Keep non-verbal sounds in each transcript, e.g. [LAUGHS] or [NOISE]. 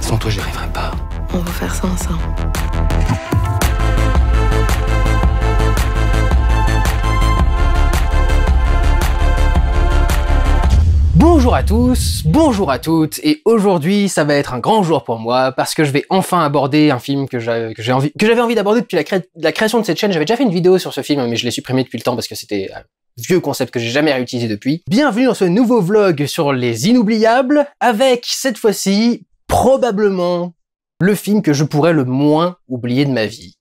Sans toi, j'y arriverai pas. On va faire ça ensemble. Bonjour à tous, bonjour à toutes, et aujourd'hui ça va être un grand jour pour moi parce que je vais enfin aborder un film que j'avais envie, d'aborder depuis la, la, création de cette chaîne. J'avais déjà fait une vidéo sur ce film, mais je l'ai supprimé depuis le temps parce que c'était un vieux concept que j'ai jamais réutilisé depuis. Bienvenue dans ce nouveau vlog sur les inoubliables, avec cette fois-ci probablement le film que je pourrais le moins oublier de ma vie.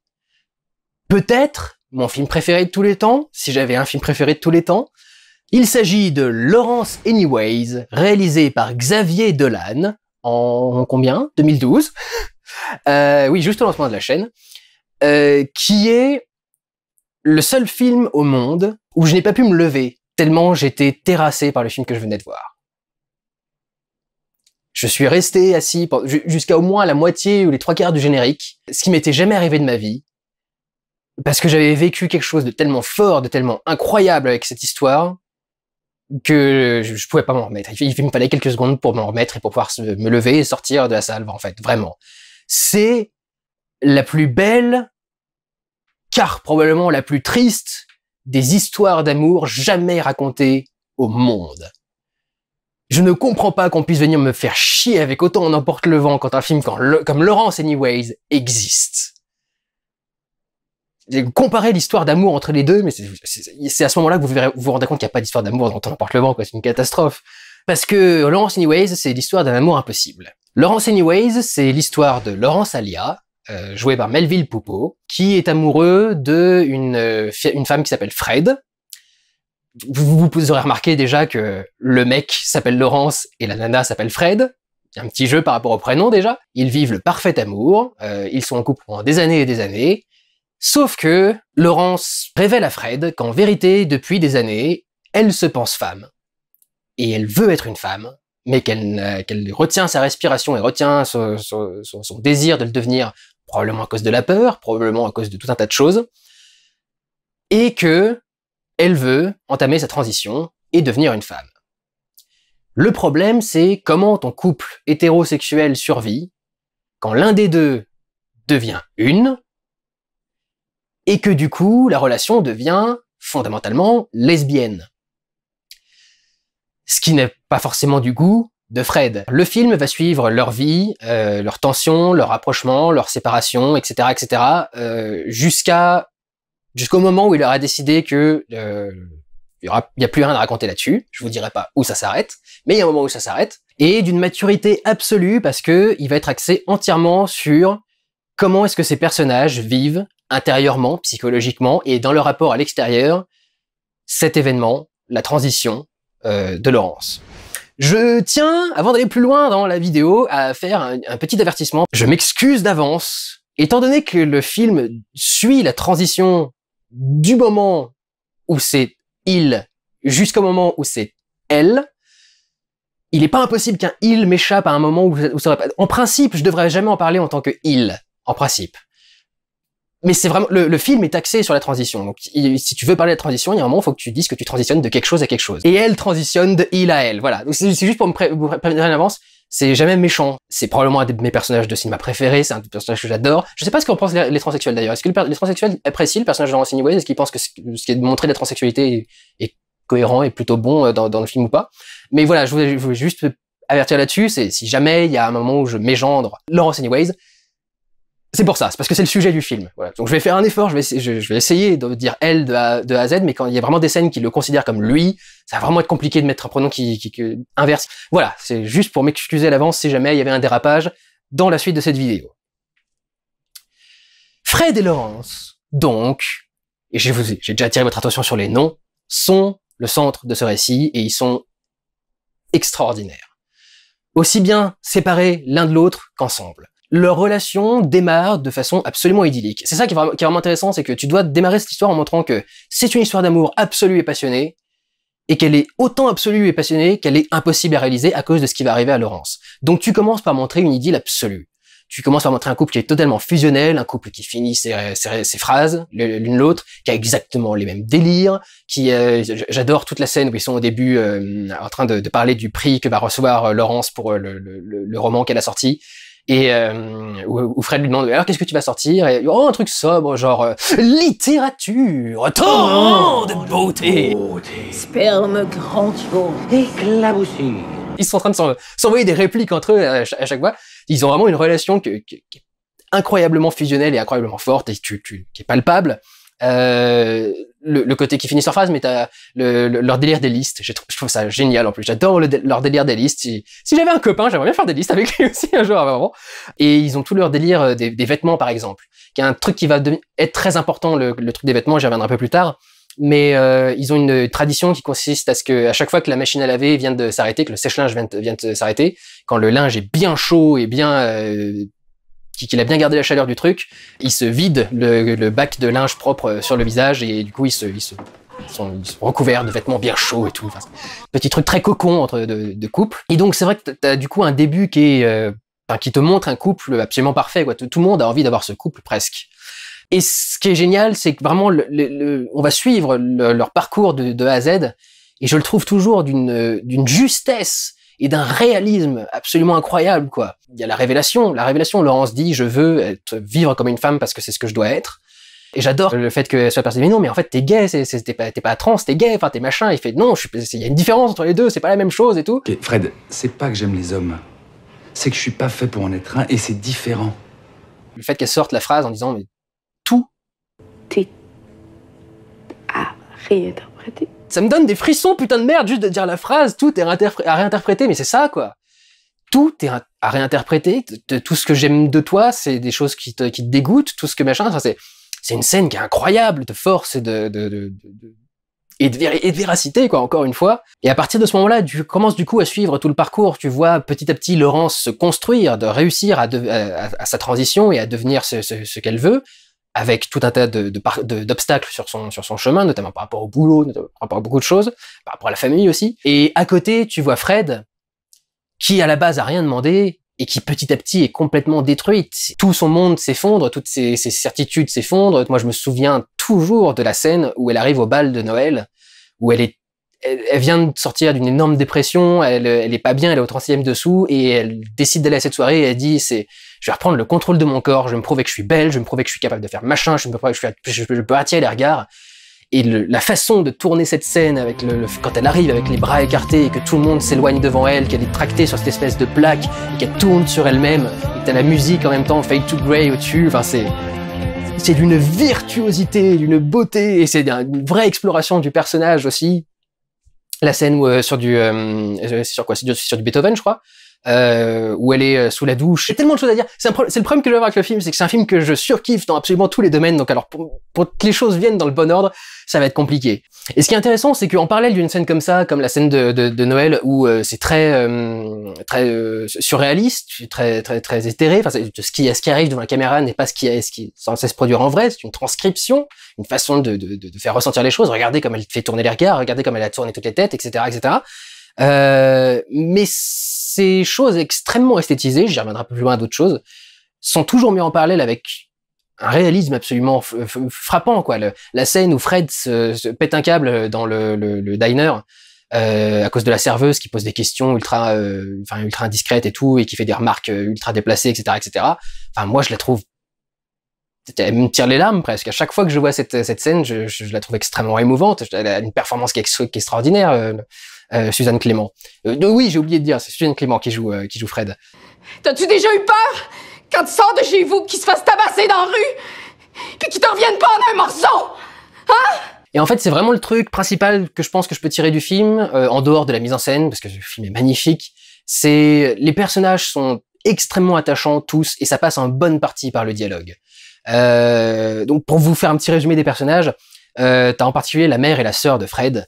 Peut-être mon film préféré de tous les temps, si j'avais un film préféré de tous les temps. Il s'agit de Lawrence Anyways, réalisé par Xavier Dolan en combien 2012. Euh, oui, juste au lancement de la chaîne, euh, qui est le seul film au monde où je n'ai pas pu me lever tellement j'étais terrassé par le film que je venais de voir. Je suis resté assis jusqu'à au moins la moitié ou les trois quarts du générique, ce qui m'était jamais arrivé de ma vie, parce que j'avais vécu quelque chose de tellement fort, de tellement incroyable avec cette histoire, que je pouvais pas m'en remettre. Il me fallait quelques secondes pour m'en remettre et pour pouvoir me lever et sortir de la salle, en fait, vraiment. C'est la plus belle, car probablement la plus triste des histoires d'amour jamais racontées au monde. Je ne comprends pas qu'on puisse venir me faire chier avec autant on emporte le vent quand un film comme Laurence Anyways existe. Comparer l'histoire d'amour entre les deux, mais c'est à ce moment-là que vous, vous, rendez compte qu'il n'y a pas d'histoire d'amour dans On emporte le vent, quoi. C'est une catastrophe. Parce que Laurence Anyways, c'est l'histoire d'un amour impossible. Laurence Anyways, c'est l'histoire de Laurence Alia, euh, joué par Melville Poupeau, qui est amoureux d'une euh, une femme qui s'appelle Fred, vous, vous aurez remarqué déjà que le mec s'appelle Laurence et la nana s'appelle Fred. un petit jeu par rapport au prénom déjà. Ils vivent le parfait amour, euh, ils sont en couple pendant des années et des années. Sauf que Laurence révèle à Fred qu'en vérité, depuis des années, elle se pense femme. Et elle veut être une femme, mais qu'elle retient sa respiration et retient son désir de le devenir, probablement à cause de la peur, probablement à cause de tout un tas de choses. Et que elle veut entamer sa transition et devenir une femme. Le problème, c'est comment ton couple hétérosexuel survit quand l'un des deux devient une et que du coup, la relation devient fondamentalement lesbienne. Ce qui n'est pas forcément du goût de Fred. Le film va suivre leur vie, euh, leurs tensions, leur rapprochement, leur séparation, etc., etc., euh, jusqu'à jusqu'au moment où il aura décidé que n'y euh, a plus rien à raconter là-dessus. Je vous dirai pas où ça s'arrête, mais il y a un moment où ça s'arrête. Et d'une maturité absolue parce que il va être axé entièrement sur comment est-ce que ces personnages vivent intérieurement, psychologiquement et dans leur rapport à l'extérieur cet événement, la transition euh, de Laurence. Je tiens, avant d'aller plus loin dans la vidéo, à faire un petit avertissement. Je m'excuse d'avance. Étant donné que le film suit la transition du moment où c'est il jusqu'au moment où c'est elle, il n'est pas impossible qu'un il m'échappe à un moment où, où ça aurait pas... En principe, je devrais jamais en parler en tant que il, en principe. Mais c'est vraiment le, film est axé sur la transition. Donc, si tu veux parler de transition, il y a un moment, il faut que tu dises que tu transitionnes de quelque chose à quelque chose. Et elle transitionne de il à elle. Voilà. Donc c'est juste pour me prévenir avance. C'est jamais méchant. C'est probablement un de mes personnages de cinéma préférés. C'est un des personnages que j'adore. Je sais pas ce qu'en pensent les, transsexuels d'ailleurs. Est-ce que les transsexuels apprécient le personnage de Laurence Anyways Est-ce qu'ils pensent que ce, qui est montré de la transsexualité est, cohérent et plutôt bon euh, dans, le film ou pas Mais voilà, je voulais, juste avertir là-dessus. si jamais il y a un moment où je mégendre Laurence Anyways, c'est pour ça, c'est parce que c'est le sujet du film. Donc je vais faire un effort, je vais, je, vais essayer de dire elle de a, à Z, mais quand il y a vraiment des scènes qui le considèrent comme lui, ça va vraiment être compliqué de mettre un pronom qui, qui inverse. Voilà, c'est juste pour m'excuser à l'avance si jamais il y avait un dérapage dans la suite de cette vidéo. Fred et Laurence, donc, et j'ai déjà attiré votre attention sur les noms, sont le centre de ce récit et ils sont extraordinaires. Aussi bien séparés l'un de l'autre qu'ensemble leur relation démarre de façon absolument idyllique. C'est ça qui est, vraiment, intéressant, c'est que tu dois démarrer cette histoire en montrant que c'est une histoire d'amour absolue et passionnée, et qu'elle est autant absolue et passionnée qu'elle est impossible à réaliser à cause de ce qui va arriver à Laurence. Donc tu commences par montrer une idylle absolue. Tu commences par montrer un couple qui est totalement fusionnel, un couple qui finit ses, phrases l'une l'autre, qui a exactement les mêmes délires, qui euh, j'adore toute la scène où ils sont au début euh, en train de, parler du prix que va recevoir euh, Laurence pour le roman qu'elle a sorti et euh, où, Fred lui demande alors qu'est-ce que tu vas sortir et oh un truc sobre genre euh, littérature Tant de beauté, sperme grandiose éclaboussure ils sont en train de s'envoyer des répliques entre eux euh, à, chaque fois ils ont vraiment une relation qui est incroyablement fusionnelle et incroyablement forte et qui est palpable euh, le, côté qui finit sur phrase, mais t'as leur délire des listes. Je trouve, je trouve ça génial en plus. J'adore leur délire des listes. Si, j'avais un copain, j'aimerais bien faire des listes avec lui [LAUGHS] aussi un jour, Et ils ont tout leur délire euh, des, des vêtements, par exemple, qui a un truc qui va être très important, le, truc des vêtements. J'y reviendrai un peu plus tard. Mais euh, ils ont une tradition qui consiste à ce que à chaque fois que la machine à laver vient de s'arrêter, que le sèche-linge vient de, s'arrêter, quand le linge est bien chaud et bien euh, qu'il a bien gardé la chaleur du truc, il se vide le, bac de linge propre euh, sur le visage et du coup il se, il sont, recouverts de vêtements bien chauds et tout. petit truc très cocon entre deux de couples. Et donc c'est vrai que tu as du coup un début qui euh, qui te montre un couple absolument parfait. Quoi. Tout, le monde a envie d'avoir ce couple presque. Et ce qui est génial, c'est que vraiment on va suivre leur parcours de, A à Z. Et je le trouve toujours d'une justesse et d'un réalisme absolument incroyable, quoi. Il y a la révélation. La révélation, Laurence dit, je veux être, vivre comme une femme parce que c'est ce que je dois être. Et j'adore le fait qu'elle soit persuadée mais non, mais en fait, t'es gay, t'es pas, pas trans, t'es gay, enfin, t'es machin. Il fait, non, il y a une différence entre les deux, c'est pas la même chose et tout. Fred, c'est pas que j'aime les hommes. C'est que je suis pas fait pour en être un et c'est différent. Le fait qu'elle sorte la phrase en disant, mais tout. T'es à ah, réinterpréter. Ça me donne des frissons, putain de merde, juste de dire la phrase, tout est à réinterpréter, mais c'est ça, quoi. Tout est à réinterpréter, tout ce que j'aime de toi, c'est des choses qui te, dégoûtent, tout ce que machin, enfin, c'est, une scène qui est incroyable de force et de, véracité, quoi, encore une fois. Et à partir de ce moment-là, tu commences du coup à suivre tout le parcours. Tu vois petit à petit Laurence se construire, de réussir à, sa transition et à devenir ce qu'elle veut avec tout un tas d'obstacles de, sur, son, sur son chemin, notamment par rapport au boulot, par rapport à beaucoup de choses, par rapport à la famille aussi. Et à côté, tu vois Fred, qui à la base a rien demandé, et qui petit à petit est complètement détruite. Tout son monde s'effondre, toutes ses, certitudes s'effondrent. Moi, je me souviens toujours de la scène où elle arrive au bal de Noël, où elle est, elle, vient de sortir d'une énorme dépression, elle, elle est pas bien, elle est au 30 e dessous, et elle décide d'aller à cette soirée, elle dit, c'est, je vais reprendre le contrôle de mon corps, je vais me prouver que je suis belle, je vais me prouver que je suis capable de faire machin, je, me que je, peux attirer les regards. Et la façon de tourner cette scène avec le, quand elle arrive avec les bras écartés et que tout le monde s'éloigne devant elle, qu'elle est tractée sur cette espèce de plaque et qu'elle tourne sur elle-même, et t'as la musique en même temps, Fade to Grey au-dessus, enfin c'est c'est d'une virtuosité, d'une beauté et c'est une vraie exploration du personnage aussi. La scène où, euh, sur du euh, euh, sur quoi sur du Beethoven, je crois euh, où elle est euh, sous la douche. Il y a tellement de choses à dire. C'est le problème que je vais avoir avec le film, c'est que c'est un film que je surkiffe dans absolument tous les domaines. Donc alors pour, que les choses viennent dans le bon ordre, ça va être compliqué. Et ce qui est intéressant, c'est qu'en parallèle d'une scène comme ça, comme la scène de, Noël où euh, c'est très euh, très surréaliste, très très très éthéré. Enfin, ce qui ce qui arrive devant la caméra n'est pas ce qui est censé se produire en vrai. C'est une transcription, une façon de, de faire ressentir les choses. Regardez comme elle fait tourner les regards, regardez comme elle a tourné toutes les têtes, etc., etc. Euh, mais ces choses extrêmement esthétisées, j'y reviendrai plus loin à d'autres choses, sont toujours mis en parallèle avec un réalisme absolument frappant. Quoi. la scène où Fred se, pète un câble dans le, diner euh, à cause de la serveuse qui pose des questions ultra, euh, enfin, ultra indiscrètes et tout, et qui fait des remarques euh, ultra déplacées, etc., etc. Enfin, moi, je la trouve elle me tire les larmes presque. À chaque fois que je vois cette, scène, je, la trouve extrêmement émouvante. Elle a une performance qui qui est extraordinaire. Euh, Suzanne Clément. Euh, oui, j'ai oublié de dire, c'est Suzanne Clément qui joue, euh, qui joue Fred. T'as-tu déjà eu peur quand tu sors de chez vous, qu'il se fasse tabasser dans la rue, puis qu'il t'en revienne pas en un morceau? Hein? Et en fait, c'est vraiment le truc principal que je pense que je peux tirer du film, en dehors de la mise en scène, parce que le film est magnifique. C'est les personnages sont extrêmement attachants tous, et ça passe en bonne partie par le dialogue. donc, pour vous faire un petit résumé des personnages, euh, t'as en particulier la mère et la sœur de Fred,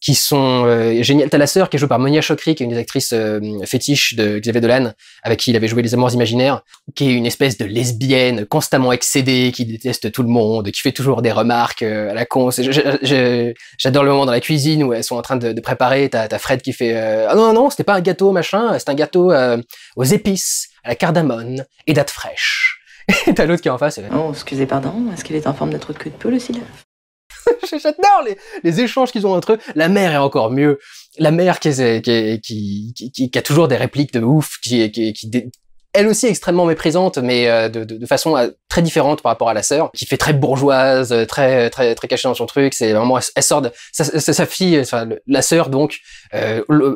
qui sont euh, géniales. T'as la sœur qui est jouée par Monia Chokri, qui est une des actrices euh, fétiches de Xavier Dolan, avec qui il avait joué Les Amours Imaginaires, qui est une espèce de lesbienne constamment excédée, qui déteste tout le monde, qui fait toujours des remarques euh, à la con. J'adore le moment dans la cuisine où elles sont en train de, de préparer. T'as Fred qui fait euh, Ah non, non, non, c'était pas un gâteau, machin, c'est un gâteau aux épices, à la cardamone et date fraîche [LAUGHS] » Et t'as l'autre qui est en face. Oh, excusez, pardon, est-ce qu'il est en forme d'un truc de de poule, le [LAUGHS] J'adore les, les échanges qu'ils ont entre eux. La mère est encore mieux. La mère qui, qui, a toujours des répliques de ouf, qui, est qui, elle aussi extrêmement méprisante, mais euh, de, façon euh, très différente par rapport à la sœur, qui fait très bourgeoise, euh, très très très cachée dans son truc. C'est vraiment, elle sort de sa, fille, enfin, la sœur donc,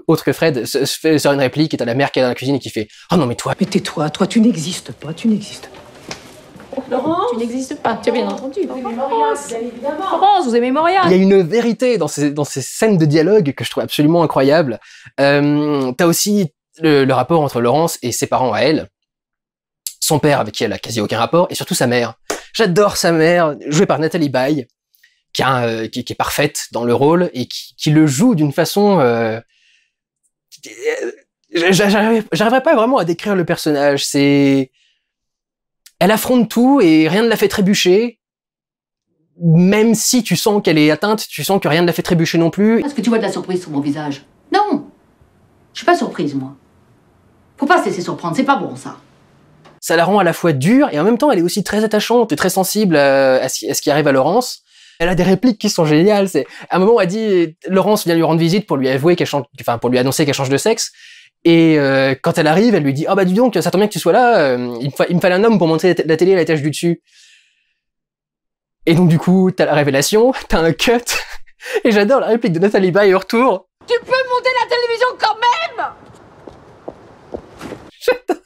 autre que Fred, se, fait sort une réplique, et t'as la mère qui est dans la cuisine et qui fait, oh non mais toi, mais tais-toi, toi tu n'existes pas, tu n'existes pas. Laurence Tu n'existes pas, tu as bien entendu. Laurence, vous aimez Moria Il y a une vérité dans ces, dans ces scènes de dialogue que je trouve absolument incroyable. Euh, T'as aussi le, rapport entre Laurence et ses parents à elle. Son père, avec qui elle a quasi aucun rapport, et surtout sa mère. J'adore sa mère, jouée par Nathalie Baye, qui, euh, est parfaite dans le rôle et qui, le joue d'une façon... Euh, euh pas vraiment à décrire le personnage. C'est elle affronte tout et rien ne la fait trébucher. Même si tu sens qu'elle est atteinte, tu sens que rien ne la fait trébucher non plus. Est-ce que tu vois de la surprise sur mon visage Non Je suis pas surprise, moi. Faut pas se laisser surprendre, c'est pas bon, ça. Ça la rend à la fois dure et en même temps, elle est aussi très attachante et très sensible euh, à ce qui arrive à Laurence. Elle a des répliques qui sont géniales. C'est à un moment, elle dit Laurence vient lui rendre visite pour lui avouer qu'elle enfin pour lui annoncer qu'elle change de sexe. Et euh, quand elle arrive, elle lui dit Ah bah dis donc, ça tombe bien que tu sois là, euh, il, me, fallait un homme pour monter la télé à l'étage du dessus. Et donc du coup, t'as la révélation, [LAUGHS] t'as un cut, [LAUGHS] et j'adore la réplique de Nathalie Baye au retour. Tu peux monter la télévision quand même J'adore.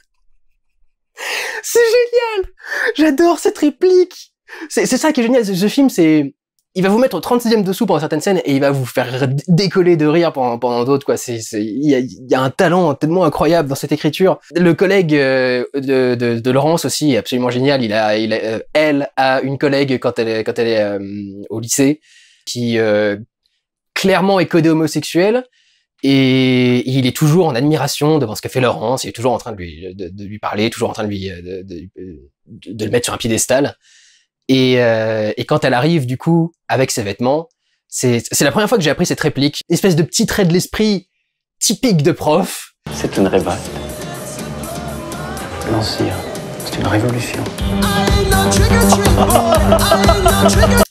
C'est génial J'adore cette réplique C'est ça qui est génial, ce film, c'est il va vous mettre au 36e dessous pendant certaines scènes et il va vous faire décoller de rire pendant, d'autres. quoi. il y a, un talent tellement incroyable dans cette écriture. Le collègue euh, de, Laurence aussi est absolument génial. Il a, euh, elle a une collègue quand elle est, quand elle est euh, au lycée qui clairement est codée homosexuelle. Et il est toujours en admiration devant ce qu'a fait Laurence, il est toujours en train de lui, parler, toujours en train de de, le mettre sur un piédestal. Euh, et, quand elle arrive, du coup, avec ses vêtements, c'est la première fois que j'ai appris cette réplique. espèce de petit trait de l'esprit typique de prof. C'est une révolte. Non, hein. c'est une révolution.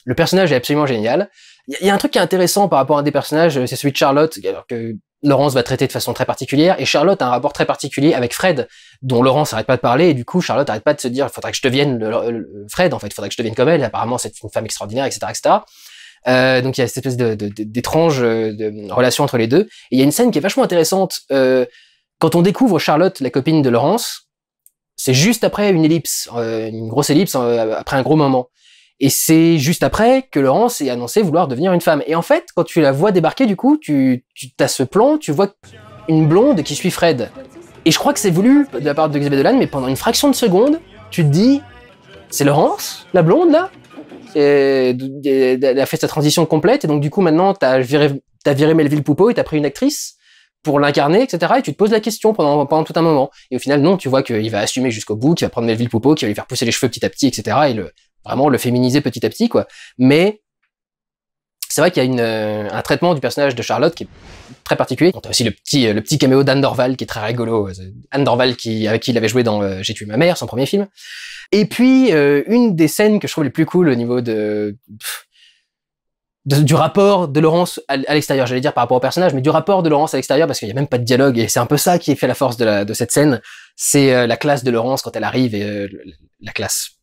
Le personnage est absolument génial. Il y, y, a un truc qui est intéressant par rapport à un des personnages, euh, c'est celui de Charlotte, alors que Laurence va traiter de façon très particulière et Charlotte a un rapport très particulier avec Fred dont Laurence n'arrête pas de parler et du coup Charlotte n'arrête pas de se dire faudrait que je devienne Fred en fait faudrait que je devienne comme elle apparemment c'est une femme extraordinaire etc etc euh, donc il y a cette espèce d'étrange euh, de, relation entre les deux et il y a une scène qui est vachement intéressante euh, quand on découvre Charlotte la copine de Laurence c'est juste après une ellipse une grosse ellipse après un gros moment et c'est juste après que Laurence est annoncé vouloir devenir une femme. Et en fait, quand tu la vois débarquer, du coup, tu, as ce plan, tu vois une blonde qui suit Fred. Et je crois que c'est voulu de la part de Xavier Dolan, mais pendant une fraction de seconde, tu te dis, c'est Laurence, la blonde là Elle a fait sa transition complète, et donc du coup maintenant, tu viré, as viré Melville Poupeau et as pris une actrice pour l'incarner, etc. Et tu te poses la question pendant, pendant tout un moment. Et au final, non, tu vois qu'il va assumer jusqu'au bout, qu'il va prendre Melville Poupeau, qu'il va lui faire pousser les cheveux petit à petit, etc. Et le, vraiment le féminiser petit à petit, quoi. Mais c'est vrai qu'il y a euh, un traitement du personnage de Charlotte qui est très particulier. On a aussi le petit, euh, le petit caméo d'Anne Dorval qui est très rigolo. Euh, Anne Dorval qui, avec qui il avait joué dans J'ai tué ma mère, son premier film. Et puis, une des scènes que je trouve les plus cool au niveau de, du rapport de Laurence à, l'extérieur, j'allais dire par rapport au personnage, mais du rapport de Laurence à l'extérieur parce qu'il n'y a même pas de dialogue et c'est un peu ça qui fait la force de, de cette scène. C'est la classe de Laurence quand elle arrive et la classe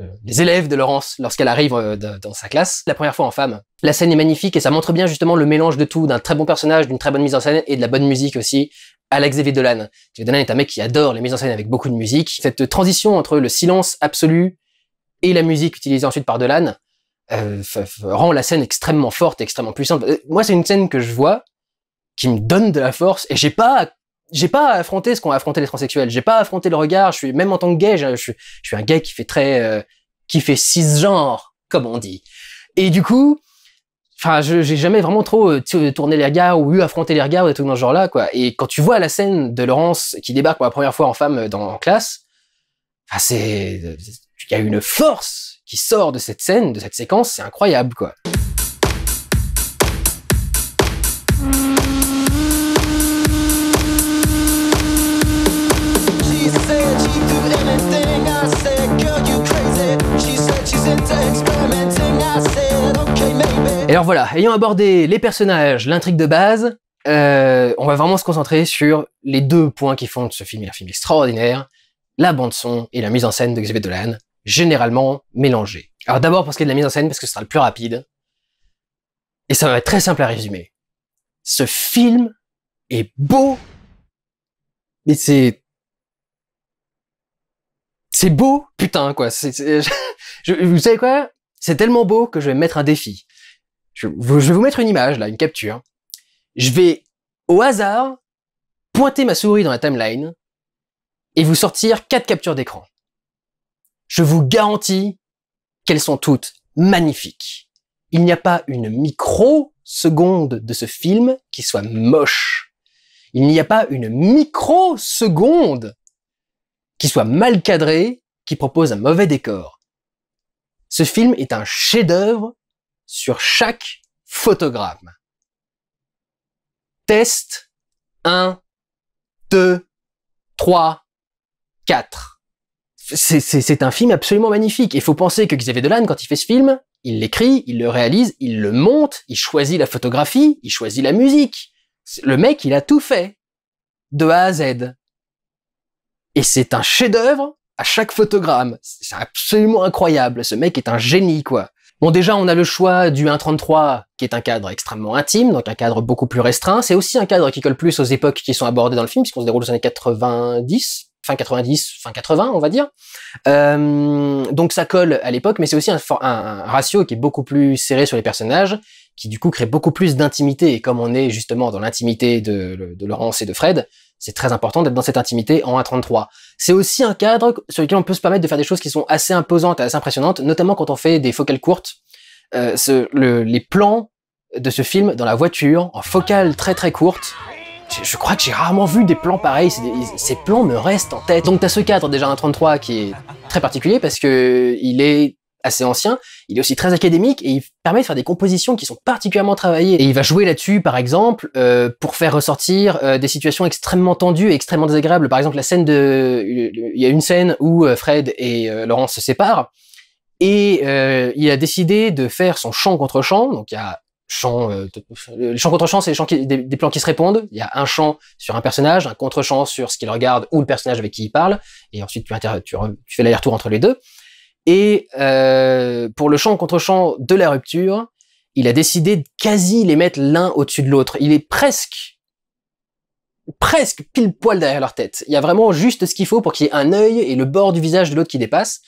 euh, les élèves de Laurence lorsqu'elle arrive euh, dans sa classe, la première fois en femme. La scène est magnifique et ça montre bien justement le mélange de tout, d'un très bon personnage, d'une très bonne mise en scène et de la bonne musique aussi. Alex Xavier Dolan. est un mec qui adore les mises en scène avec beaucoup de musique. Cette transition entre le silence absolu et la musique utilisée ensuite par Dolan euh, rend la scène extrêmement forte, extrêmement puissante. Euh, moi, c'est une scène que je vois qui me donne de la force et j'ai pas j'ai pas affronté ce qu'ont affronté les transsexuels. J'ai pas affronté le regard. Je suis même en tant que gay, je, je suis un gay qui fait très euh, qui fait cisgenre, comme on dit. Et du coup, enfin, j'ai jamais vraiment trop euh, tourné les regards ou eu affronté les regards ou des trucs dans ce genre-là, quoi. Et quand tu vois la scène de Laurence qui débarque pour la première fois en femme euh, dans en classe, enfin, c'est il y a une force qui sort de cette scène, de cette séquence, c'est incroyable, quoi. alors voilà, ayant abordé les personnages, l'intrigue de base, euh, on va vraiment se concentrer sur les deux points qui font de ce film un film extraordinaire, la bande-son et la mise en scène de Xavier Dolan, généralement mélangés. Alors d'abord pour ce qui est de la mise en scène, parce que ce sera le plus rapide, et ça va être très simple à résumer. Ce film est beau, mais c'est... C'est beau, putain, quoi. [LAUGHS] vous savez quoi C'est tellement beau que je vais mettre un défi je, vais vous mettre une image, là, une capture. Je vais, au hasard, pointer ma souris dans la timeline et vous sortir quatre captures d'écran. Je vous garantis qu'elles sont toutes magnifiques. Il n'y a pas une micro-seconde de ce film qui soit moche. Il n'y a pas une micro-seconde qui soit mal cadrée, qui propose un mauvais décor. Ce film est un chef-d'œuvre sur chaque photogramme. Test 1, 2, 3, 4. C'est un film absolument magnifique. Il faut penser que Xavier Dolan, quand il fait ce film, il l'écrit, il le réalise, il le monte, il choisit la photographie, il choisit la musique. Le mec, il a tout fait. De A à Z. Et c'est un chef-d'œuvre à chaque photogramme. C'est absolument incroyable. Ce mec est un génie, quoi. Bon, déjà, on a le choix du 1.33, qui est un cadre extrêmement intime, donc un cadre beaucoup plus restreint. C'est aussi un cadre qui colle plus aux époques qui sont abordées dans le film, puisqu'on se déroule aux années 90, fin 90, fin 80, on va dire. Euh, donc ça colle à l'époque, mais c'est aussi un, ratio qui est beaucoup plus serré sur les personnages, qui du coup crée beaucoup plus d'intimité. Et comme on est justement dans l'intimité de, Laurence et de Fred, c'est très important d'être dans cette intimité en 1.33. C'est aussi un cadre sur lequel on peut se permettre de faire des choses qui sont assez imposantes et assez impressionnantes, notamment quand on fait des focales courtes. Euh, ce, les plans de ce film dans la voiture, en focale très très courte, je crois que j'ai rarement vu des plans pareils, ces plans me restent en tête. Donc t'as ce cadre déjà 1.33 qui est très particulier parce que il est assez ancien. Il est aussi très académique et il permet de faire des compositions qui sont particulièrement travaillées. Et il va jouer là-dessus, par exemple, euh, pour faire ressortir euh, des situations extrêmement tendues et extrêmement désagréables. Par exemple, la scène de, il y a une scène où euh, Fred et Laurence se séparent et il a décidé de faire son chant contre chant. Donc il y a chant, le chant contre chant, c'est des, plans qui se répondent. Il y a un chant sur un personnage, un contre chant sur ce qu'il regarde ou le personnage avec qui il parle, et ensuite tu fais l'aller-retour entre les deux. Et euh, pour le champ contre-champ de la rupture, il a décidé de quasi les mettre l'un au-dessus de l'autre. Il est presque, presque pile poil derrière leur tête. Il y a vraiment juste ce qu'il faut pour qu'il y ait un œil et le bord du visage de l'autre qui dépasse.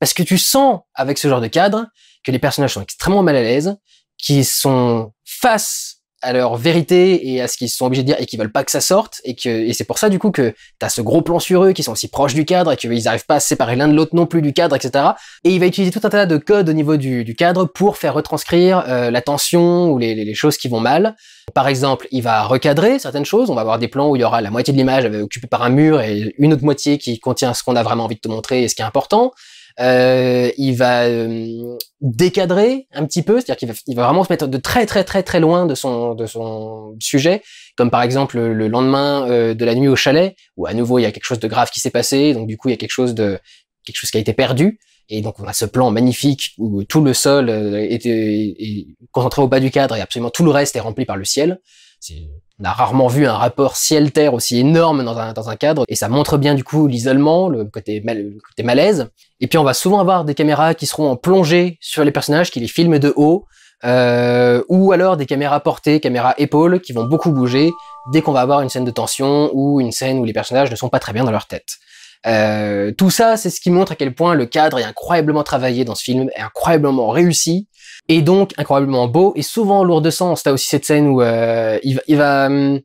Parce que tu sens, avec ce genre de cadre, que les personnages sont extrêmement mal à l'aise, qu'ils sont face à leur vérité et à ce qu'ils sont obligés de dire et qu'ils veulent pas que ça sorte et que c'est pour ça du coup que tu as ce gros plan sur eux qui sont si proches du cadre et qu'ils arrivent pas à se séparer l'un de l'autre non plus du cadre etc et il va utiliser tout un tas de codes au niveau du, cadre pour faire retranscrire euh, la tension ou les, les, choses qui vont mal par exemple il va recadrer certaines choses on va avoir des plans où il y aura la moitié de l'image occupée par un mur et une autre moitié qui contient ce qu'on a vraiment envie de te montrer et ce qui est important euh, il va euh, décadrer un petit peu, c'est-à-dire qu'il va, vraiment se mettre de très très très très loin de son de son sujet, comme par exemple le lendemain euh, de la nuit au chalet, où à nouveau il y a quelque chose de grave qui s'est passé, donc du coup il y a quelque chose de quelque chose qui a été perdu, et donc on a ce plan magnifique où tout le sol euh, est, concentré au bas du cadre et absolument tout le reste est rempli par le ciel. C'est on a rarement vu un rapport ciel-terre aussi énorme dans un, un, cadre, et ça montre bien du coup l'isolement, le côté, mal, le côté malaise. Et puis on va souvent avoir des caméras qui seront en plongée sur les personnages, qui les filment de haut, euh, ou alors des caméras portées, caméras épaules, qui vont beaucoup bouger dès qu'on va avoir une scène de tension ou une scène où les personnages ne sont pas très bien dans leur tête. Euh, tout ça, c'est ce qui montre à quel point le cadre est incroyablement travaillé dans ce film, est incroyablement réussi, et donc incroyablement beau et souvent lourd de sens. T'as aussi cette scène où euh, il, va, hum,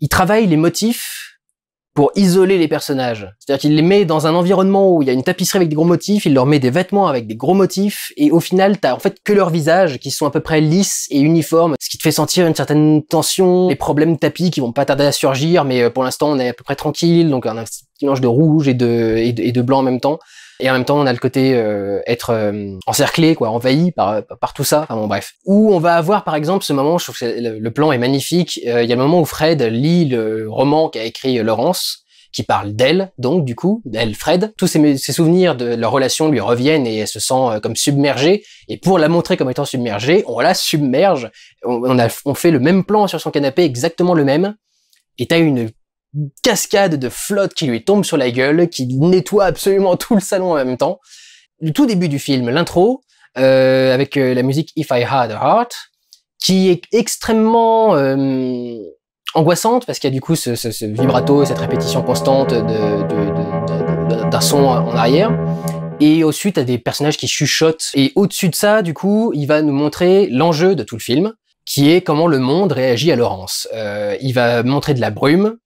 il, travaille les motifs pour isoler les personnages. C'est-à-dire qu'il les met dans un environnement où il y a une tapisserie avec des gros motifs, il leur met des vêtements avec des gros motifs, et au final, t'as en fait que leurs visages qui sont à peu près lisses et uniformes, ce qui te fait sentir une certaine tension, les problèmes de tapis qui vont pas tarder à surgir, mais euh, pour l'instant, on est à peu près tranquille, donc on a un petit mélange de rouge et de blanc en même temps. Et en même temps, on a le côté euh, être euh, encerclé, quoi, envahi par, par tout ça. Enfin bon, bref. Où on va avoir, par exemple, ce moment, je trouve que le, plan est magnifique. Euh, il y a le moment où Fred lit le roman qu'a écrit Laurence, qui parle d'elle, donc du coup, d'elle, Fred. Tous ses, souvenirs de leur relation lui reviennent et elle se sent comme submergée. Et pour la montrer comme étant submergée, on la submerge. On, a, on fait le même plan sur son canapé, exactement le même. Et t'as une cascade de flotte qui lui tombent sur la gueule, qui nettoie absolument [LAUGHS] tout le salon en même temps. Le tout début du film, l'intro, euh, avec euh, la musique If I Had a Heart, qui est extrêmement euh, angoissante, parce qu'il y a du coup ce, vibrato cette répétition constante d'un de, de, son en arrière. Et ensuite, à des personnages qui chuchotent. Et au-dessus de ça, du coup, il va nous montrer l'enjeu de tout le film, qui est comment le monde réagit à Laurence. il va montrer de la brume,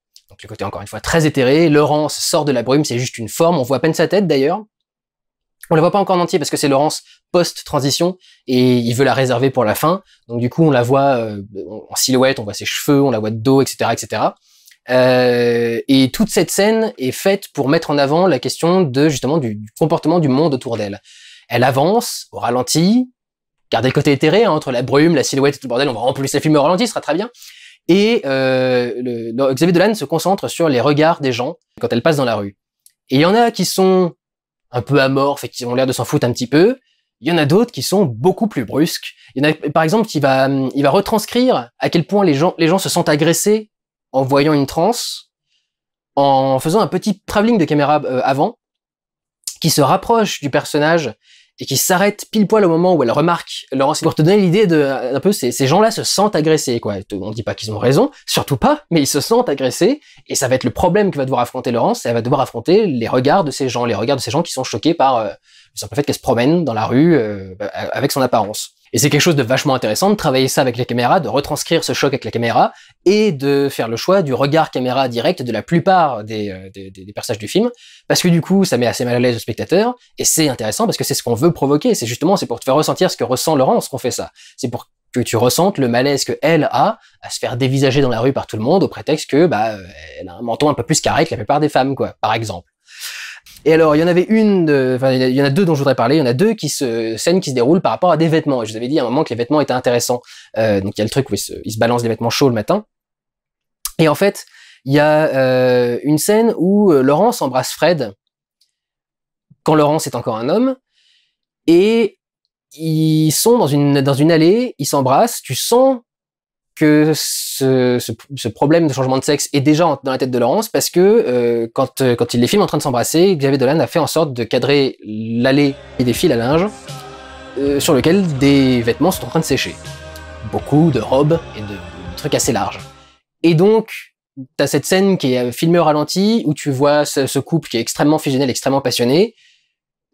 le côté encore une fois très éthéré. Laurence sort de la brume, c'est juste une forme. On voit à peine sa tête d'ailleurs. On la voit pas encore en entier parce que c'est Laurence post-transition et il veut la réserver pour la fin. Donc du coup, on la voit euh, en silhouette, on voit ses cheveux, on la voit de dos, etc., etc. Euh, et toute cette scène est faite pour mettre en avant la question de justement du, comportement du monde autour d'elle. Elle avance au ralenti, garder le côté éthéré hein, entre la brume, la silhouette et tout le bordel. On va en plus la film au ralenti, ce sera très bien. Et euh, Xavier Dolan se concentre sur les regards des gens quand elle passent dans la rue. Et il y en a qui sont un peu amorphes et qui ont l'air de s'en foutre un petit peu. Il y en a d'autres qui sont beaucoup plus brusques. Il y en a, par exemple, qui va, hum, il va retranscrire à quel point les gens, les gens se sentent agressés en voyant une transe, en faisant un petit travelling de caméra euh, avant, qui se rapproche du personnage et qui s'arrête pile poil au moment où elle remarque Laurence, C'est pour te donner l'idée de euh, un peu ces, gens-là se sentent agressés quoi. On dit pas qu'ils ont raison, surtout pas, mais ils se sentent agressés et ça va être le problème que va devoir affronter Laurence. Elle va devoir affronter les regards de ces gens, les regards de ces gens qui sont choqués par euh, le simple fait qu'elle se promène dans la rue euh, avec son apparence. Et c'est quelque chose de vachement intéressant de travailler ça avec la caméra, de retranscrire ce choc avec la caméra et de faire le choix du regard caméra direct de la plupart des, euh, personnages du film, parce que du coup, ça met assez mal à l'aise le spectateur et c'est intéressant parce que c'est ce qu'on veut provoquer. C'est justement c'est pour te faire ressentir ce que ressent Laurence qu'on fait ça. C'est pour que tu ressentes le malaise que elle a à se faire dévisager dans la rue par tout le monde au prétexte que bah euh, elle a un menton un peu plus carré que la plupart des femmes quoi, par exemple. Et alors, il y en avait une, de... enfin, il y en a deux dont je voudrais parler. Il y en a deux qui se scènes qui se déroulent par rapport à des vêtements. Et je vous avais dit à un moment que les vêtements étaient intéressants. Euh, donc il y a le truc où ils se, se balancent des vêtements chauds le matin. Et en fait, il y a euh, une scène où euh, Laurence embrasse Fred quand Laurence est encore un homme. Et ils sont dans une dans une allée, ils s'embrassent. Tu sens que ce, problème de changement de sexe est déjà dans la tête de Laurence parce que euh, quand, euh, quand il les filme en train de s'embrasser, Xavier Dolan a fait en sorte de cadrer l'allée des fils à linge euh, sur lequel des vêtements sont en train de sécher. Beaucoup de robes et de, trucs assez larges. Et donc, t'as cette scène qui est filmée au ralenti où tu vois ce, couple qui est extrêmement fusionnel, extrêmement passionné,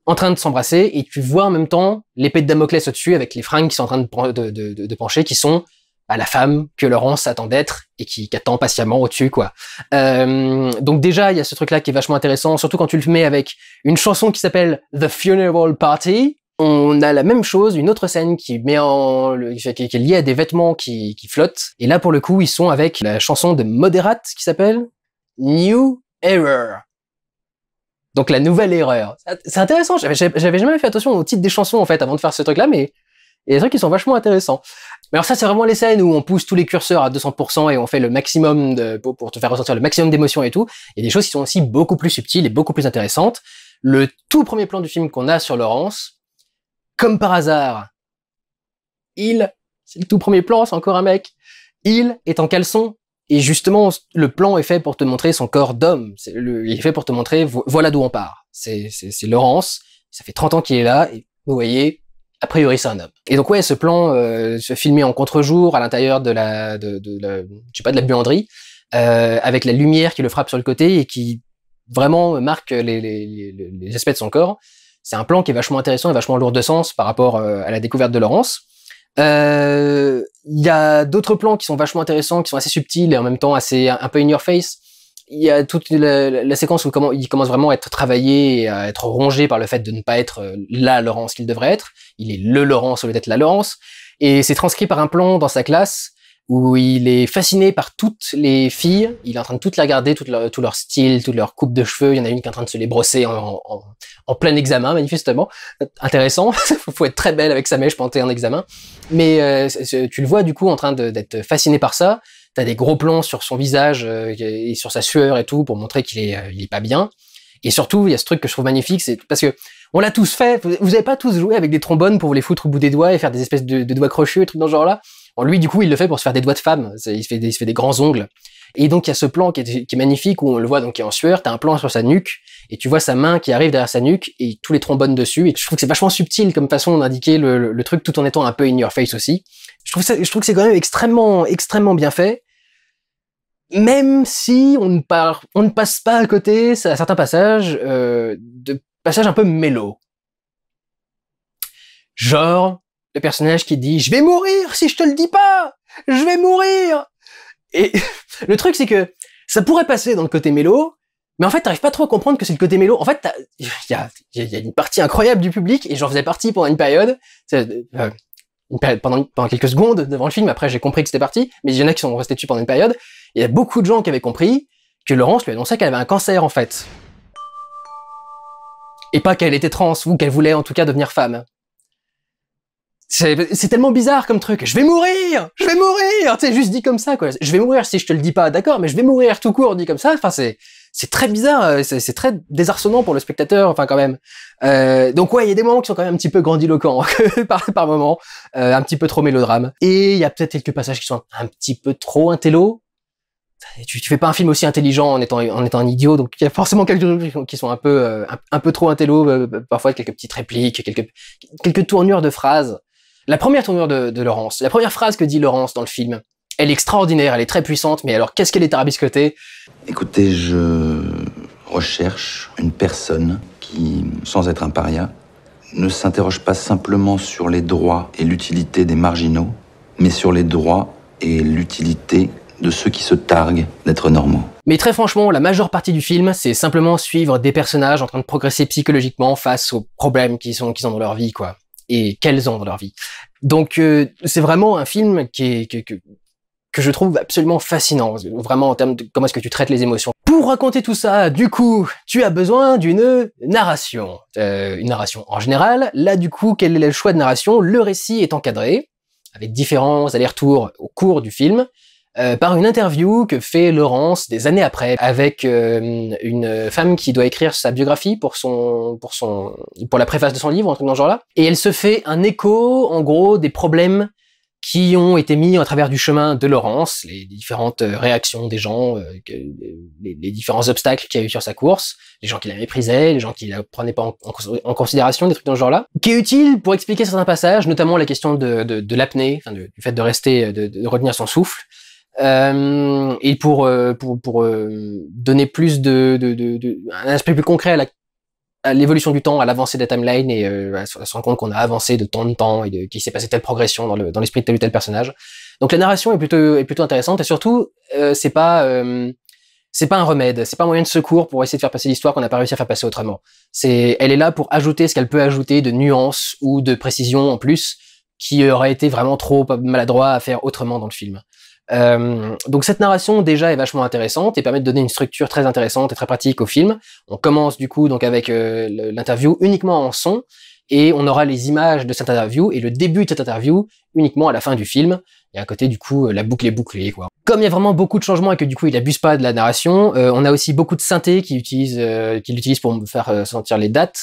en train de s'embrasser et tu vois en même temps l'épée de Damoclès au-dessus avec les fringues qui sont en train de, de pencher qui sont à la femme que Laurence attend d'être et qui, attend patiemment au-dessus, quoi. Euh, donc déjà, il y a ce truc-là qui est vachement intéressant, surtout quand tu le mets avec une chanson qui s'appelle The Funeral Party. On a la même chose, une autre scène qui met en, qui, est liée à des vêtements qui, flottent. Et là, pour le coup, ils sont avec la chanson de Moderate qui s'appelle New Error. Donc la nouvelle erreur. C'est intéressant. J'avais jamais fait attention au titre des chansons en fait avant de faire ce truc-là, mais il y a trucs qui sont vachement intéressants. Mais alors ça, c'est vraiment les scènes où on pousse tous les curseurs à 200% et on fait le maximum de, pour te faire ressentir le maximum d'émotions et tout. Il y a des choses qui sont aussi beaucoup plus subtiles et beaucoup plus intéressantes. Le tout premier plan du film qu'on a sur Laurence, comme par hasard, il, c'est le tout premier plan, c'est encore un mec, il est en caleçon. Et justement, le plan est fait pour te montrer son corps d'homme. Il est fait pour te montrer, voilà d'où on part. C'est Laurence, ça fait 30 ans qu'il est là, et vous voyez, a priori c'est un homme. Et donc ouais, ce plan euh, se filmé en contre-jour à l'intérieur de la, de, je pas, de la buanderie, euh, avec la lumière qui le frappe sur le côté et qui vraiment marque les, les, aspects de son corps. C'est un plan qui est vachement intéressant et vachement lourd de sens par rapport euh, à la découverte de Laurence. Il y a d'autres plans qui sont vachement intéressants, qui sont assez subtils et en même temps assez un peu in your face il y a toute la, séquence où il commence vraiment à être travaillé et à être rongé par le fait de ne pas être euh, la Laurence qu'il devrait être. Il est le Laurence au lieu d'être la Laurence. Et c'est transcrit par un plan dans sa classe où il est fasciné par toutes les filles. Il est en train de toutes les regarder, tout leur, style, toute leur coupe de cheveux. Il y en a une qui est en train de se les brosser en, plein examen, manifestement. Intéressant. [LAUGHS] Il faut être très belle avec sa mèche pour entrer en examen. Mais euh, tu le vois, du coup, en train d'être fasciné par ça. T'as des gros plans sur son visage euh, et sur sa sueur et tout pour montrer qu'il est, euh, il est pas bien. Et surtout, il y a ce truc que je trouve magnifique, c'est parce que on l'a tous fait. Vous n'avez pas tous joué avec des trombones pour vous les foutre au bout des doigts et faire des espèces de, de doigts crochus et trucs dans ce genre-là. en lui, du coup, il le fait pour se faire des doigts de femme. Il se fait des, il se fait des grands ongles. Et donc, il y a ce plan qui est, qui est, magnifique où on le voit, donc, qui est en sueur. T'as un plan sur sa nuque et tu vois sa main qui arrive derrière sa nuque et tous les trombones dessus. Et je trouve que c'est vachement subtil comme façon d'indiquer le, le, truc tout en étant un peu in your face aussi. Je trouve, ça, je trouve que c'est quand même extrêmement, extrêmement bien fait même si on ne, part, on ne passe pas à côté, à certains passages, euh, de passages un peu mélo. Genre, le personnage qui dit « Je vais mourir si je te le dis pas Je vais mourir !» Et [LAUGHS] le truc, c'est que ça pourrait passer dans le côté mélo, mais en fait, t'arrives pas trop à comprendre que c'est le côté mélo. En fait, il y a, une partie incroyable du public, et j'en faisais partie pendant une période pendant, quelques secondes devant le film. Après, j'ai compris que c'était parti, mais il y en a qui sont restés dessus pendant une période. Il y a beaucoup de gens qui avaient compris que Laurence lui annonçait qu'elle avait un cancer, en fait. Et pas qu'elle était trans, ou qu'elle voulait en tout cas devenir femme. C'est tellement bizarre comme truc. Je vais mourir Je vais mourir Tu sais, juste dit comme ça, quoi. Je vais mourir si je te le dis pas, d'accord, mais je vais mourir tout court, dit comme ça. Enfin, c'est c'est très bizarre, euh, c'est très désarçonnant pour le spectateur, enfin quand même. Euh, donc ouais, il y a des moments qui sont quand même un petit peu grandiloquents hein, [LAUGHS] par, par moment, euh, un petit peu trop mélodrame. Et il y a peut-être quelques passages qui sont un, petit peu trop intello. Tu, tu fais pas un film aussi intelligent en étant en étant un idiot, donc il y a forcément quelques trucs qui sont un peu un, peu trop intello, parfois quelques petites répliques, quelques quelques tournures de phrases. La première tournure de Laurence, la première phrase que dit Laurence dans le film, elle est extraordinaire, elle est très puissante, mais alors qu'est-ce qu'elle est tarabiscotée Écoutez, je recherche une personne qui, sans être un paria, ne s'interroge pas simplement sur les droits et l'utilité des marginaux, mais sur les droits et l'utilité de ceux qui se targuent d'être normaux. Mais très franchement, la majeure partie du film, c'est simplement suivre des personnages en train de progresser psychologiquement face aux problèmes qu'ils ont, dans leur vie, quoi. Et qu'elles ont dans leur vie. Donc, euh, c'est vraiment un film qui est, qui, que je trouve absolument fascinant, vraiment en termes de comment est-ce que tu traites les émotions. Pour raconter tout ça, du coup, tu as besoin d'une narration. Euh, une narration en général. Là, du coup, quel est le choix de narration Le récit est encadré, avec différents allers-retours au cours du film, euh, par une interview que fait Laurence des années après, avec euh, une femme qui doit écrire sa biographie pour son, pour son, pour la préface de son livre, un truc dans ce genre-là. Et elle se fait un écho, en gros, des problèmes qui ont été mis à travers du chemin de Laurence, les différentes euh, réactions des gens, euh, euh, les, différents obstacles qu'il y a eu sur sa course, les gens qui la méprisaient, les gens qui la prenaient pas en, considération, des trucs dans ce genre-là, qui est utile pour expliquer certains passages, notamment la question de, l'apnée, du fait de rester, de, retenir son souffle, et pour pour, pour donner plus de, de, de, de, un aspect plus concret à la l'évolution du temps, à l'avancée des la timeline et euh, à se rendre compte qu'on a avancé de temps de temps et qu'il s'est passé telle progression dans, l'esprit de tel ou tel personnage. Donc la narration est plutôt, est plutôt intéressante et surtout, euh, c'est pas, euh, c'est pas un remède, c'est pas un moyen de secours pour essayer de faire passer l'histoire qu'on n'a pas réussi à faire passer autrement. C'est, elle est là pour ajouter ce qu'elle peut ajouter de nuances ou de précisions en plus qui aurait été vraiment trop maladroit à faire autrement dans le film. Euh, donc cette narration déjà est vachement intéressante et permet de donner une structure très intéressante et très pratique au film. On commence du coup donc avec euh, l'interview uniquement en son et on aura les images de cette interview et le début de cette interview uniquement à la fin du film. Et à côté du coup euh, la boucle est bouclée quoi. Comme il y a vraiment beaucoup de changements et que du coup il abuse pas de la narration, euh, on a aussi beaucoup de synthés euh, qu'il utilise, euh, qu'il pour faire sentir les dates,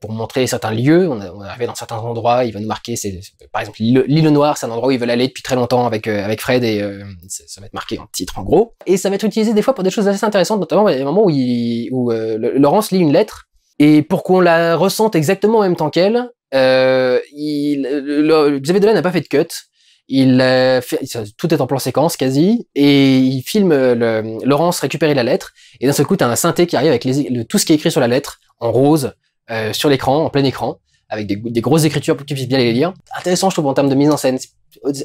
pour montrer certains lieux. On, est arrivé dans certains endroits, il va nous marquer. C'est par exemple l'île Noire, c'est un endroit où ils veulent aller depuis très longtemps avec avec Fred et ça va être marqué en titre en gros. Et ça va être utilisé des fois pour des choses assez intéressantes, notamment il y a un moments où, il, où Laurence lit une lettre et pour qu'on la ressente exactement en même temps qu'elle. il, le, le, Xavier Dolan n'a pas fait de cut il euh, tout est en plan séquence quasi, et il filme euh, Laurence récupérer la lettre, et d'un seul coup, t'as un synthé qui arrive avec tout ce qui est écrit sur la lettre, en rose, euh, sur l'écran, en plein écran, avec des, des, grosses écritures pour que tu puisses bien les lire. Intéressant, je trouve, en termes de mise en scène.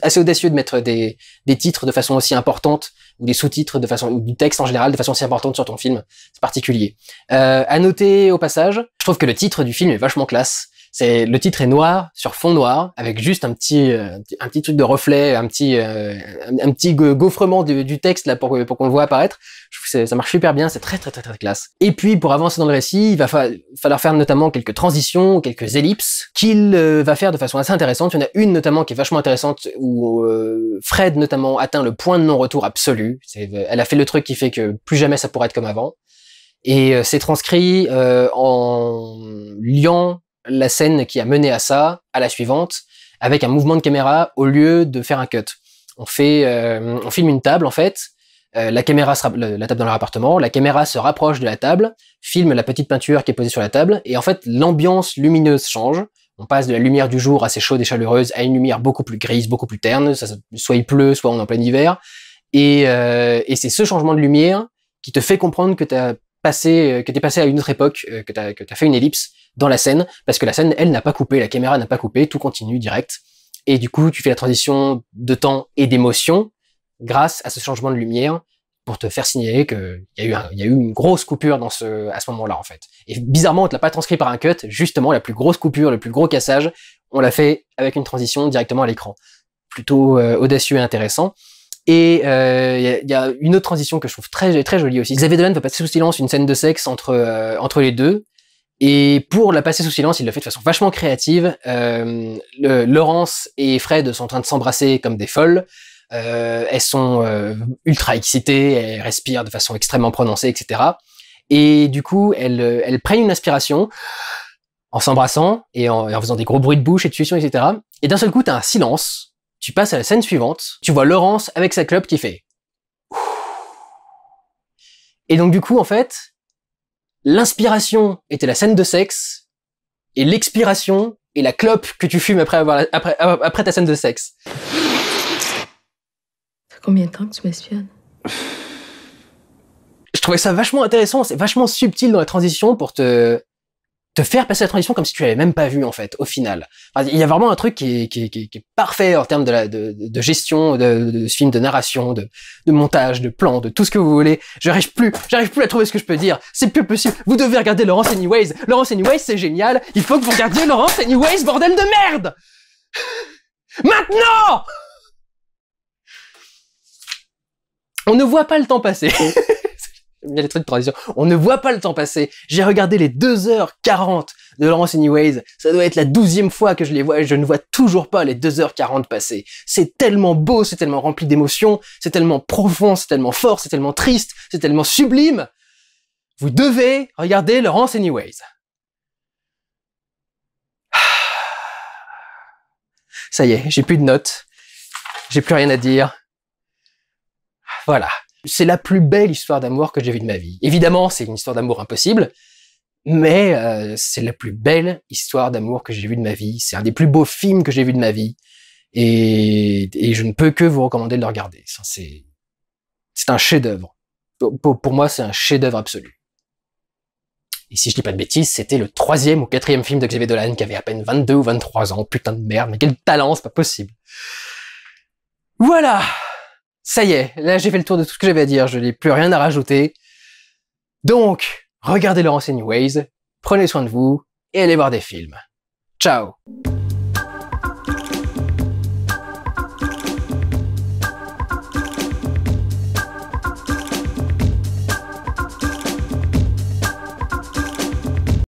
Assez audacieux de mettre des, titres de façon aussi importante, ou des sous-titres de façon, ou du texte en général de façon aussi importante sur ton film. C'est particulier. à noter au passage, je trouve que le titre du film est vachement classe. C'est le titre est noir sur fond noir avec juste un petit euh, un petit truc de reflet, un petit euh, un, petit gaufrement du, texte là pour qu'on le voit apparaître. ça marche super bien, c'est très très très très classe. Et puis pour avancer dans le récit, il va falloir faire notamment quelques transitions, quelques ellipses qu'il euh, va faire de façon assez intéressante. Il y en a une notamment qui est vachement intéressante où Fred notamment atteint le point de non-retour absolu. Elle a fait le truc qui fait que plus jamais ça pourrait être comme avant et c'est transcrit en liant la scène qui a mené à ça, à la suivante, avec un mouvement de caméra au lieu de faire un cut. On fait, euh, on filme une table en fait. Euh, la caméra se la table dans leur appartement, la caméra se rapproche de la table, filme la petite peinture qui est posée sur la table, et en fait l'ambiance lumineuse change. On passe de la lumière du jour assez chaude et chaleureuse à une lumière beaucoup plus grise, beaucoup plus terne. Ça, soit il pleut, soit on est en plein hiver. Et, euh, et c'est ce changement de lumière qui te fait comprendre que tu as passé, euh, que t'es passé à une autre époque, euh, que t'as as fait une ellipse dans la scène, parce que la scène, elle, n'a pas coupé, la caméra n'a pas coupé, tout continue direct. Et du coup, tu fais la transition de temps et d'émotion grâce à ce changement de lumière pour te faire signaler qu'il y, a eu y a eu une grosse coupure dans ce, à ce moment-là, en fait. Et bizarrement, on te l'a pas transcrit par un cut, justement, la plus grosse coupure, le plus gros cassage, on l'a fait avec une transition directement à l'écran. Plutôt euh, audacieux et intéressant. Et euh, il y, a une autre transition que je trouve très, très jolie aussi. Xavier Dolan va passer sous silence une scène de sexe entre, euh, entre les deux. Et pour la passer sous silence, il le fait de façon vachement créative. Euh, Laurence et Fred sont en train de s'embrasser comme des folles. elles sont ultra excitées, elles respirent de façon extrêmement prononcée, etc. Et du coup, elles, prennent une inspiration en s'embrassant et en, faisant des gros bruits de bouche et de tuition, etc. Et d'un seul coup, tu as un silence tu passes à la scène suivante, tu vois Laurence avec sa clope qui fait... Et donc du coup, en fait, l'inspiration était la scène de sexe, et l'expiration est la clope que tu fumes après, avoir après, après ta scène de sexe. Ça fait combien de temps que tu m'espionnes Je trouvais ça vachement intéressant, c'est vachement subtil dans la transition pour te te faire passer la transition comme si tu l'avais même pas vu en fait au final il y a vraiment un truc qui est, parfait en termes de, gestion de, ce film de narration de, montage de plan de tout ce que vous voulez j'arrive plus j'arrive plus à trouver ce que je peux dire c'est plus possible vous devez regarder Laurence Anyways Laurence Anyways c'est génial il faut que vous regardiez Laurence Anyways bordel de merde [LAUGHS] maintenant on ne voit pas le temps passer oh. [LAUGHS] il y a des trucs de On ne voit pas le temps passer. J'ai regardé les 2h40 de Laurence Anyways. Ça doit être la douzième fois que je les vois et je ne vois toujours pas les 2h40 passer. C'est tellement beau, c'est tellement rempli d'émotions, c'est tellement profond, c'est tellement fort, c'est tellement triste, c'est tellement sublime. Vous devez regarder Laurence Anyways. Ça y est, j'ai plus de notes. J'ai plus rien à dire. Voilà. C'est la plus belle histoire d'amour que j'ai vue de ma vie. Évidemment, c'est une histoire d'amour impossible, mais euh, c'est la plus belle histoire d'amour que j'ai vue de ma vie. C'est un des plus beaux films que j'ai vu de ma vie. Et, je ne peux que vous recommander de le regarder. C'est un chef-d'œuvre. Pour, pour, moi, c'est un chef-d'œuvre absolu. Et si je dis pas de bêtises, c'était le troisième ou quatrième film de Xavier Dolan qui avait à peine 22 ou 23 ans. Putain de merde, mais quel talent, c'est pas possible. Voilà ça y est, là j'ai fait le tour de tout ce que j'avais à dire, je n'ai plus rien à rajouter. Donc, regardez Laurence Anyways, prenez soin de vous et allez voir des films. Ciao